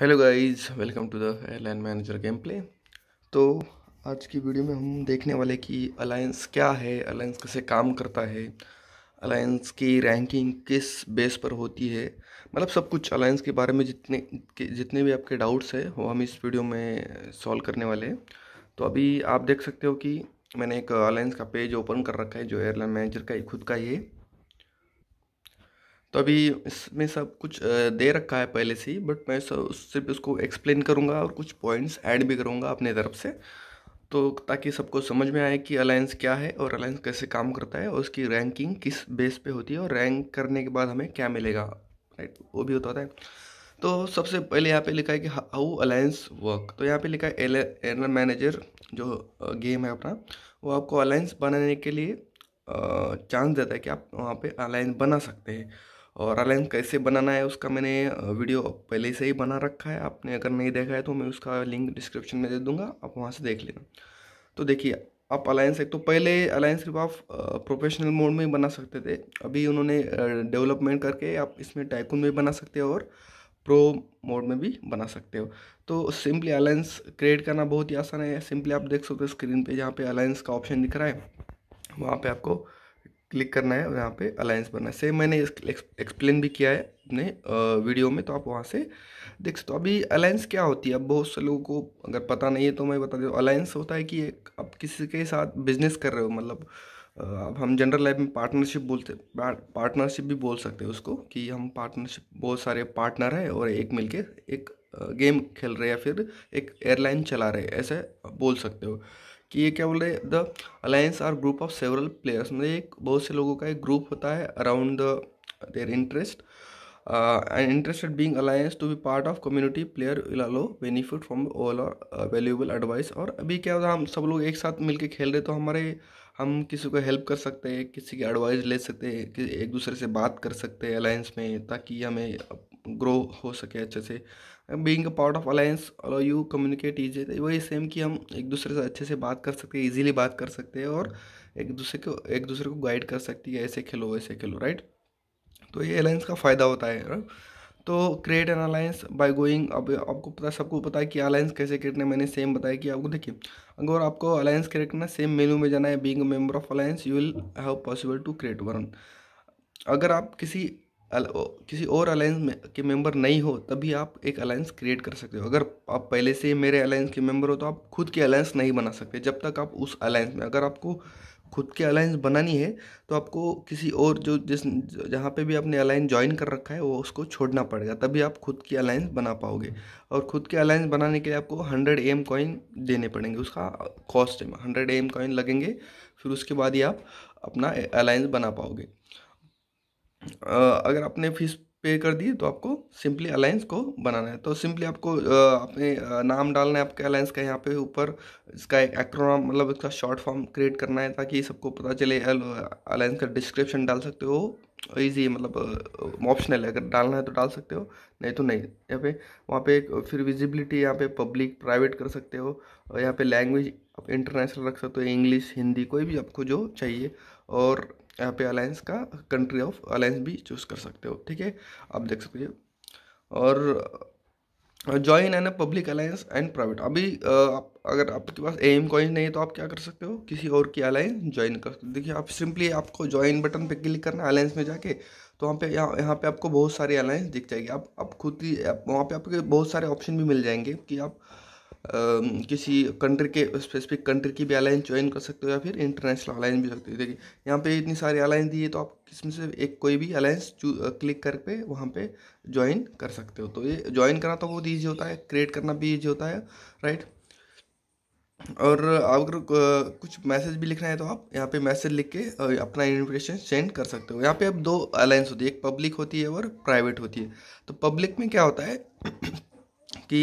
Hello guys welcome to the airline manager game play तो आज की वीडियो में हम देखने वाले कि अलायंस क्या है अलायंस कैसे काम करता है अलायंस की रैंकिंग किस बेस पर होती है मतलब सब कुछ अलायंस के बारे में जितने के जितने भी आपके डाउट्स है वो हम इस वीडियो में सॉल्व करने वाले हैं तो अभी आप देख सकते हो कि मैंने एक अलायंस का पेज ओपन कर रखा है जो एयरलाइन मैनेजर का ही खुद का ही है तो अभी इसमें सब कुछ दे रखा है पहले से ही बट मैं सिर्फ इसको एक्सप्लेन करूँगा और कुछ पॉइंट्स ऐड भी करूँगा अपने तरफ से तो ताकि सबको समझ में आए कि अलायंस क्या है और अलायंस कैसे काम करता है और उसकी रैंकिंग किस बेस पे होती है और रैंक करने के बाद हमें क्या मिलेगा राइट वो भी होता है तो सबसे पहले यहाँ पे लिखा है कि हाउ अलायंस वर्क तो यहाँ पे लिखा है एल मैनेजर जो गेम है अपना वो आपको अलायंस बनाने के लिए चांस देता है कि आप वहाँ पे अलायंस बना सकते हैं और अलायंस कैसे बनाना है उसका मैंने वीडियो पहले से ही बना रखा है आपने अगर नहीं देखा है तो मैं उसका लिंक डिस्क्रिप्शन में दे दूँगा आप वहाँ से देख लेना तो देखिए आप अलायंस एक तो पहले अलायंस सिर्फ आप प्रोफेशनल मोड में ही बना सकते थे अभी उन्होंने डेवलपमेंट करके आप इसमें टाइकून में बना सकते हो और प्रो मोड में भी बना सकते हो तो सिंपली अलायंस क्रिएट करना बहुत ही आसान है सिंपली आप देख सकते हो स्क्रीन पे जहाँ पे अलायंस का ऑप्शन दिख रहा है वहाँ पे आपको क्लिक करना है और यहाँ पे अलायंस बनना है सेम मैंने एक्सप्लेन भी किया है अपने वीडियो में तो आप वहाँ से देख सकते हो अभी अलायंस क्या होती है अब बहुत से लोगों को अगर पता नहीं है तो मैं बता दूँ अलायंस होता है कि एक आप किसी के साथ बिजनेस कर रहे हो मतलब अब हम जनरल लाइफ में पार्टनरशिप बोलते पार्टनरशिप भी बोल सकते हैं उसको कि हम पार्टनरशिप बहुत सारे पार्टनर हैं और एक मिलके एक गेम खेल रहे हैं या फिर एक एयरलाइन चला रहे ऐसे बोल सकते हो कि ये क्या बोल रहे the alliance are group of several players मतलब एक बहुत से लोगों का एक ग्रुप होता है around the their interest and interested being alliance to be part of community player will allow benefit from all our valuable advice और अभी क्या होता है हम सब लोग एक साथ मिलकर खेल रहे तो हमारे हम किसी को हेल्प कर सकते हैं किसी की एडवाइस ले सकते हैं कि एक दूसरे से बात कर सकते हैं अलायंस में ताकि हमें ग्रो हो सके अच्छे से बींग पार्ट ऑफ अलायंस और यू कम्युनिकेट ईजी वही सेम कि हम एक दूसरे से अच्छे से बात कर सकते हैं ईजिली बात कर सकते हैं और एक दूसरे को एक दूसरे को गाइड कर सकती है ऐसे खेलो वैसे खेलो राइट तो ये अलायंस का फ़ायदा होता है रा? तो create an alliance by going अब आपको पता सबको पता है कि अलायंस कैसे क्रिएट करना मैंने सेम बताया कि आपको देखिए अगर आपको अलायंस क्रिएट करना सेम मेनू में जाना है being member of alliance you will have possible to create one अगर आप किसी किसी और अलायंस में के मेंबर नहीं हो तभी आप एक अलायंस क्रिएट कर सकते हो अगर आप पहले से मेरे अलायंस के मेंबर हो तो आप खुद के अलायंस नहीं बना सकते जब तक आप उस अलायंस में अगर आपको खुद के अलायंस बनानी है तो आपको किसी और जो जिस जहाँ पे भी आपने अलायंस ज्वाइन कर रखा है वो उसको छोड़ना पड़ेगा तभी आप खुद की अलायंस बना पाओगे और खुद के अलायंस बनाने के लिए आपको हंड्रेड एम कॉइन देने पड़ेंगे उसका कॉस्ट है हंड्रेड एम कॉइन लगेंगे फिर उसके बाद ही आप अपना अलायंस बना पाओगे अगर आपने फीस पे कर दी तो आपको सिंपली अलायंस को बनाना है तो सिंपली आपको अपने नाम डालना है आपके अलायंस का यहाँ पे ऊपर इसका एक एक्रोनाम मतलब इसका शॉर्ट फॉर्म क्रिएट करना है ताकि सबको पता चले अलायंस का डिस्क्रिप्शन डाल सकते हो ईजी मतलब ऑप्शनल है अगर डालना है तो डाल सकते हो नहीं तो नहीं यहाँ पे वहाँ पे फिर विजिबिलिटी यहाँ पे पब्लिक प्राइवेट कर सकते हो और यहाँ पे लैंग्वेज आप इंटरनेशनल रख सकते हो इंग्लिश हिंदी कोई भी आपको जो चाहिए और यहाँ पे अलायंस का कंट्री ऑफ अलायंस भी चूज़ कर सकते हो ठीक है आप देख सकते हो और join an a public alliance and private अभी आप अगर आपके पास ए एम कॉइन नहीं है तो आप क्या कर सकते हो किसी और की अलायंस ज्वाइन कर सकते हो देखिए आप सिंपली आपको ज्वाइन बटन पे क्लिक करना अलायंस में जाके तो वहाँ पे यहाँ यहाँ पे आपको बहुत सारी अलायंस दिख जाएगी आप आप खुद ही आप वहाँ पे आपके बहुत सारे ऑप्शन भी मिल जाएंगे कि आप किसी कंट्री के स्पेसिफिक कंट्री की भी अलाइन ज्वाइन कर सकते हो या फिर इंटरनेशनल अलाइंस भी सकते हो देखिए यहाँ पे इतनी सारी अलाइंस दी है तो आप किसमें से एक कोई भी अलाइंस क्लिक करके वहाँ पे ज्वाइन कर सकते हो तो ये ज्वाइन करना तो बहुत ईजी होता है क्रिएट करना भी ईजी होता है राइट और अगर कुछ मैसेज भी लिखना है तो आप यहाँ पे मैसेज लिख के अपना इन्विटेशन सेंड कर सकते हो यहाँ पे अब दो अलायंस होती है एक पब्लिक होती है और प्राइवेट होती है तो पब्लिक में क्या होता है कि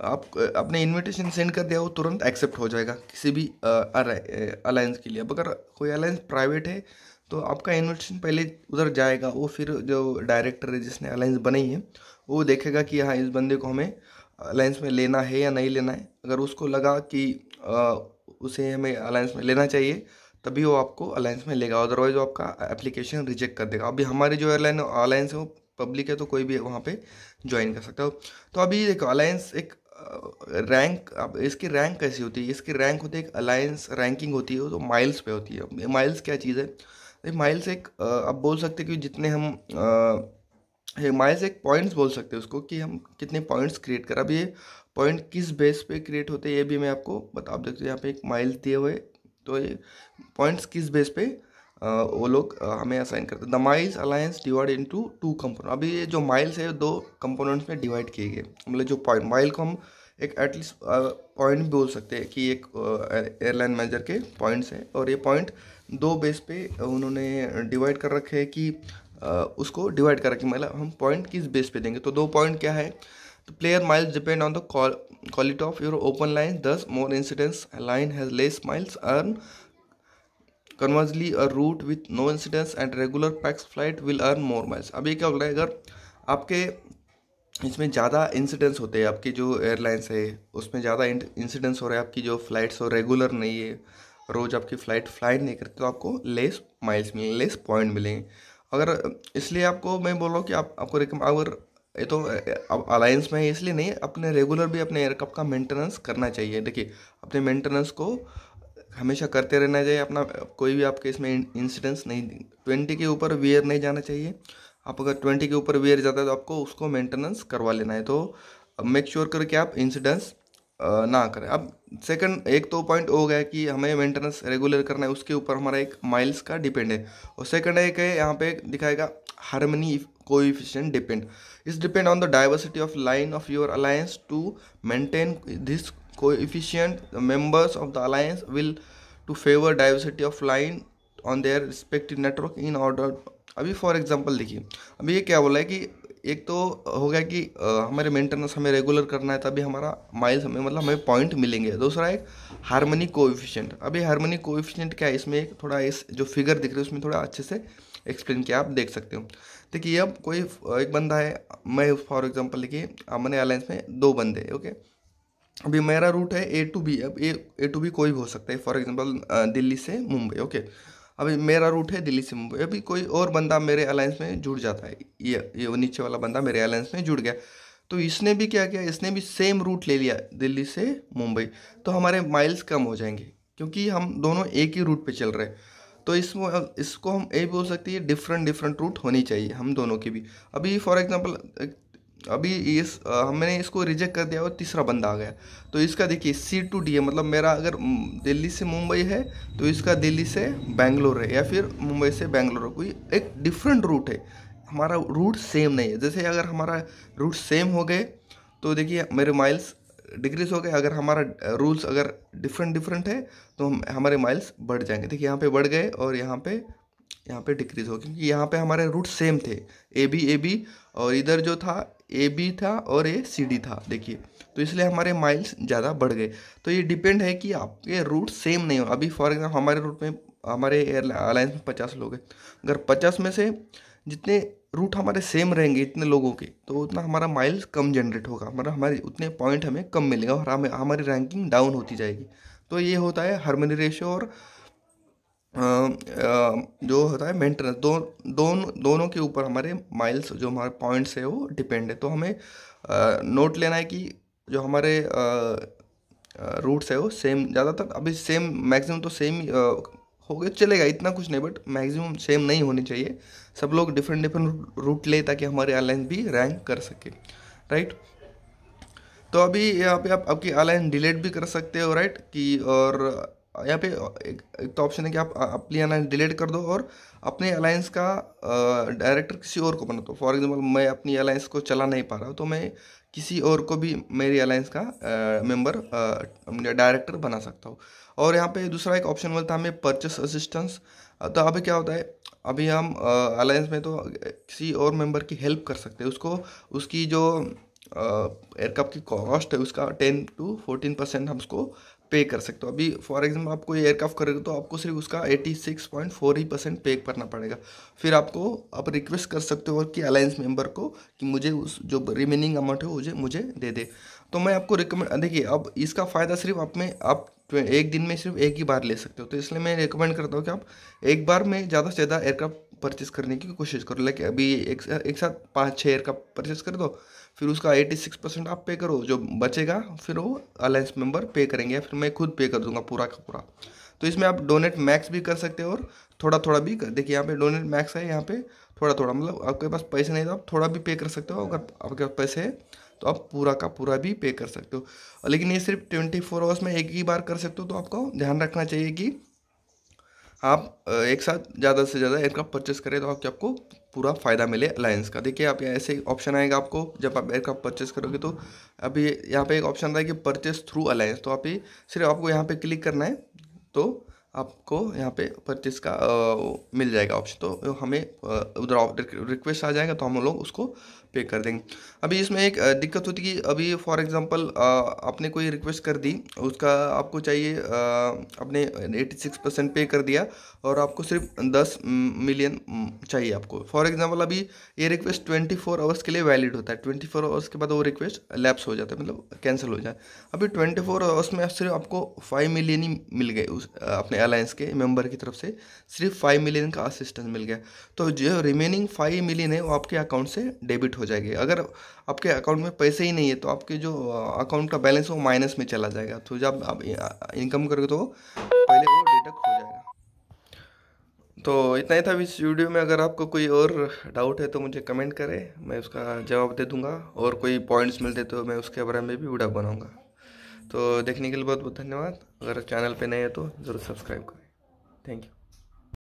आप अपने इनविटेशन सेंड कर दिया वो तुरंत एक्सेप्ट हो जाएगा किसी भी अलायंस के लिए अब अगर कोई अलायंस प्राइवेट है तो आपका इन्विटेशन पहले उधर जाएगा वो फिर जो डायरेक्टर है जिसने अलायंस बनाई है वो देखेगा कि हाँ इस बंदे को हमें अलायंस में लेना है या नहीं लेना है अगर उसको लगा कि आ, उसे हमें अलायंस में लेना चाहिए तभी वो आपको अलायंस में लेगा अदरवाइज वो आपका एप्लीकेशन रिजेक्ट कर देगा अभी हमारे जो एयरलाइन अलायंस है वो पब्लिक है तो कोई भी वहाँ पे ज्वाइन कर सकता हो तो अभी देखो अलायंस एक रैंक अब इसकी रैंक कैसी होती है इसकी रैंक होती है एक अलायंस रैंकिंग होती है तो माइल्स पे होती है माइल्स क्या चीज़ है माइल्स एक आप बोल सकते कि जितने हम माइल्स एक पॉइंट्स बोल सकते हैं उसको कि हम कितने पॉइंट्स क्रिएट करें अब ये पॉइंट किस बेस पे क्रिएट होते हैं ये भी मैं आपको बता आप देखते हो यहाँ पे एक माइल्स दिए हुए तो ये पॉइंट्स किस बेस पे वो लोग हमें असाइन करते हैं the miles alliance divide into two component अभी ये जो माइल्स है दो कंपोनेंट्स में डिवाइड किए गए मतलब जो पॉइंट माइल को हम एक एटलीस्ट पॉइंट बोल सकते हैं कि एक एयरलाइन मैनेजर के पॉइंट्स हैं और ये पॉइंट दो बेस पे उन्होंने डिवाइड कर रखे हैं कि उसको डिवाइड कर रखे मतलब हम पॉइंट किस बेस पे देंगे तो दो पॉइंट क्या है तो player miles depend on the quality of your open line thus more incidents line has less miles earn conversely a route with no incidents and regular pax flight will earn more miles अब ये क्या बोल रहा है अगर आपके इसमें ज़्यादा इंसिडेंट्स होते हैं आपकी जो एयरलाइंस है उसमें ज़्यादा इंसिडेंट्स हो रहे हैं आपकी जो फ्लाइट्स हो रेगुलर नहीं है रोज़ आपकी फ़्लाइट फ्लाई नहीं करते तो आपको लेस माइल्स मिलेंगे लेस पॉइंट मिलेंगे अगर इसलिए आपको मैं बोल रहा हूँ कि आप आपको रिकम अगर ये तो अब अलायंस में है इसलिए नहीं अपने रेगुलर भी अपने एयरक्राफ्ट का मेंटेनेंस करना चाहिए देखिए अपने मेंटेनेंस को हमेशा करते रहना चाहिए अपना कोई भी आपके इसमें इंसिडेंस नहीं ट्वेंटी के ऊपर वेयर नहीं जाना चाहिए आप अगर ट्वेंटी के ऊपर वेयर जाता है तो आपको उसको मेंटेनेंस करवा लेना है तो मेक श्योर sure करके आप इंसिडेंस ना करें अब सेकंड एक तो पॉइंट हो गया कि हमें मेंटेनेंस रेगुलर करना है उसके ऊपर हमारा एक माइल्स का डिपेंड है और सेकंड एक है यहाँ पे दिखाएगा हारमनी कोएफिशिएंट डिपेंड इस depend on the diversity of line of your alliance to maintain this coefficient the members of the alliance will to favor diversity of line on their respective network in order अभी for example देखिए अभी ये क्या बोला है कि एक तो हो गया कि हमारे मेंटेनेंस हमें रेगुलर करना है तभी हमारा माइल्स हमें मतलब हमें पॉइंट मिलेंगे दूसरा एक हारमोनी कोएफिशिएंट अभी हारमोनी कोएफिशिएंट क्या है इसमें एक थोड़ा इस जो फिगर दिख रही है उसमें थोड़ा अच्छे से एक्सप्लेन किया आप देख सकते हो देखिए अब कोई एक बंदा है मैं फॉर एग्जाम्पल देखिए हमारे अलायंस में दो बंदे ओके अभी मेरा रूट है ए टू बी अब ए ए टू बी कोई भी हो सकता है फॉर एग्जांपल दिल्ली से मुंबई ओके अभी मेरा रूट है दिल्ली से मुंबई अभी कोई और बंदा मेरे अलायंस में जुड़ जाता है ये ये वो नीचे वाला बंदा मेरे अलायंस में जुड़ गया तो इसने भी क्या किया इसने भी सेम रूट ले लिया दिल्ली से मुंबई तो हमारे माइल्स कम हो जाएंगे क्योंकि हम दोनों एक ही रूट पर चल रहे हैं तो इसमें इसको हम ये बोल सकते हैं डिफरेंट डिफरेंट रूट होनी चाहिए हम दोनों के भी अभी फॉर एग्जांपल अभी इस हमने इसको रिजेक्ट कर दिया और तीसरा बंदा आ गया तो इसका देखिए सी टू डी है मतलब मेरा अगर दिल्ली से मुंबई है तो इसका दिल्ली से बैंगलोर है या फिर मुंबई से बैंगलोर कोई एक डिफरेंट रूट है हमारा रूट सेम नहीं है जैसे अगर हमारा रूट सेम हो गए तो देखिए मेरे माइल्स डिक्रीज हो गए अगर हमारा रूल्स अगर डिफरेंट डिफरेंट है तो हम हमारे माइल्स बढ़ जाएंगे देखिए यहाँ पे बढ़ गए और यहाँ पे यहाँ पे डिक्रीज़ हो क्योंकि यहाँ पे हमारे रूट सेम थे ए बी ए बी और इधर जो था ए बी था और ए सी डी था देखिए तो इसलिए हमारे माइल्स ज़्यादा बढ़ गए तो ये डिपेंड है कि आपके रूट सेम नहीं हो अभी फॉर एग्जाम्पल हमारे रूट में हमारे एयर अलायंस में पचास लोग हैं अगर पचास में से जितने रूट हमारे सेम रहेंगे इतने लोगों के तो उतना हमारा माइल्स कम जनरेट होगा मतलब हमारे उतने पॉइंट हमें कम मिलेगा और हमें हमारी रैंकिंग डाउन होती जाएगी तो ये होता है हारमोनी रेशो और जो होता है मेंटेनेंस दो दोन दोनों के ऊपर हमारे माइल्स जो हमारे पॉइंट्स है वो डिपेंड है तो हमें नोट लेना है कि जो हमारे रूट्स है वो सेम ज़्यादातर अभी सेम मैक्सिमम तो सेम हो गया चलेगा इतना कुछ नहीं बट मैक्सिमम सेम नहीं होनी चाहिए सब लोग डिफरेंट डिफरेंट रूट ले ताकि हमारे एयरलाइंस भी रैंक कर सके राइट तो अभी यहाँ पे आप आपकी एयरलाइन डिलीट भी कर सकते हो राइट कि और यहाँ पे एक, एक तो ऑप्शन है कि आप अपनी अलायंस डिलीट कर दो और अपने अलायंस का डायरेक्टर किसी और को बना दो फॉर एग्जांपल मैं अपनी अलायंस को चला नहीं पा रहा हूँ तो मैं किसी और को भी मेरी अलायंस का मेंबर डायरेक्टर बना सकता हूँ और यहाँ पे दूसरा एक ऑप्शन बोलता है हमें परचेस असिस्टेंस तो अभी क्या होता है अभी हम अलायंस में तो किसी और मेंबर की हेल्प कर सकते हैं उसको उसकी जो एयरकप की कॉस्ट है उसका टेन टू फोर्टीन परसेंट हम उसको पे कर सकते हो अभी फॉर एग्जाम्पल आप कोई एयरक्राफ्ट करोगे तो आपको सिर्फ उसका एटी सिक्स पॉइंट फोर ही परसेंट पे करना पड़ेगा फिर आपको आप रिक्वेस्ट कर सकते हो कि अलायंस मेंबर को कि मुझे उस जो रिमेनिंग अमाउंट है मुझे मुझे दे दे तो मैं आपको रिकमेंड देखिए अब इसका फ़ायदा सिर्फ आप में आप एक दिन में सिर्फ एक ही बार ले सकते हो तो इसलिए मैं रिकमेंड करता हूँ कि आप एक बार में ज़्यादा से ज़्यादा एयरक्राफ्ट परचेज करने की कोशिश करो लेकिन अभी एक, एक साथ पाँच छः एयरक्राफ्ट परचेज कर दो फिर उसका 86 परसेंट आप पे करो जो बचेगा फिर वो अलायंस मेंबर पे करेंगे फिर मैं खुद पे कर दूंगा पूरा का पूरा तो इसमें आप डोनेट मैक्स भी कर सकते हो और थोड़ा थोड़ा भी देखिए यहाँ पे डोनेट मैक्स है यहाँ पे थोड़ा थोड़ा मतलब आपके पास पैसे नहीं तो आप थोड़ा भी पे कर सकते हो अगर आपके पास पैसे है तो आप पूरा का पूरा भी पे कर सकते हो लेकिन ये सिर्फ ट्वेंटी फोर आवर्स में एक ही बार कर सकते हो तो आपको ध्यान रखना चाहिए कि आप एक साथ ज़्यादा से ज़्यादा एयरक्राफ्ट परचेस करें तो आपके आपको पूरा फ़ायदा मिले अलायंस का देखिए आप यहाँ ऐसे ऑप्शन आएगा आपको जब आप एयरक्राफ्ट परचेस करोगे तो अभी यहाँ पे एक ऑप्शन है कि परचेस थ्रू अलायंस तो आप ही सिर्फ आपको यहाँ पे क्लिक करना है तो आपको यहाँ पे परचेस का आ, मिल जाएगा ऑप्शन तो हमें उधर रिक्वेस्ट आ जाएगा तो हम लोग उसको पे कर देंगे अभी इसमें एक दिक्कत होती कि अभी फॉर एग्जांपल आपने कोई रिक्वेस्ट कर दी उसका आपको चाहिए आपने 86 परसेंट पे कर दिया और आपको सिर्फ 10 मिलियन चाहिए आपको फॉर एग्जांपल अभी ये रिक्वेस्ट 24 आवर्स के लिए वैलिड होता है 24 आवर्स के बाद वो रिक्वेस्ट लैप्स हो जाता है मतलब कैंसिल हो जाए अभी ट्वेंटी आवर्स में सिर्फ आपको फाइव मिलियन ही मिल गए उस अपने अलायंस के मेम्बर की तरफ से सिर्फ फाइव मिलियन का असिस्टेंस मिल गया तो जो रिमेनिंग फाइव मिलियन है वो आपके अकाउंट से डेबिट हो हो जाएगी अगर आपके अकाउंट में पैसे ही नहीं है तो आपके जो अकाउंट का बैलेंस वो माइनस में चला जाएगा तो जब आप इनकम करोगे तो पहले वो डिडक्ट हो जाएगा तो इतना ही था इस वीडियो में अगर आपको कोई और डाउट है तो मुझे कमेंट करें मैं उसका जवाब दे दूंगा और कोई पॉइंट्स मिलते तो मैं उसके बारे में भी वीडियो बनाऊंगा तो देखने के लिए बहुत बहुत धन्यवाद अगर चैनल पर नए हैं तो ज़रूर सब्सक्राइब करें थैंक यू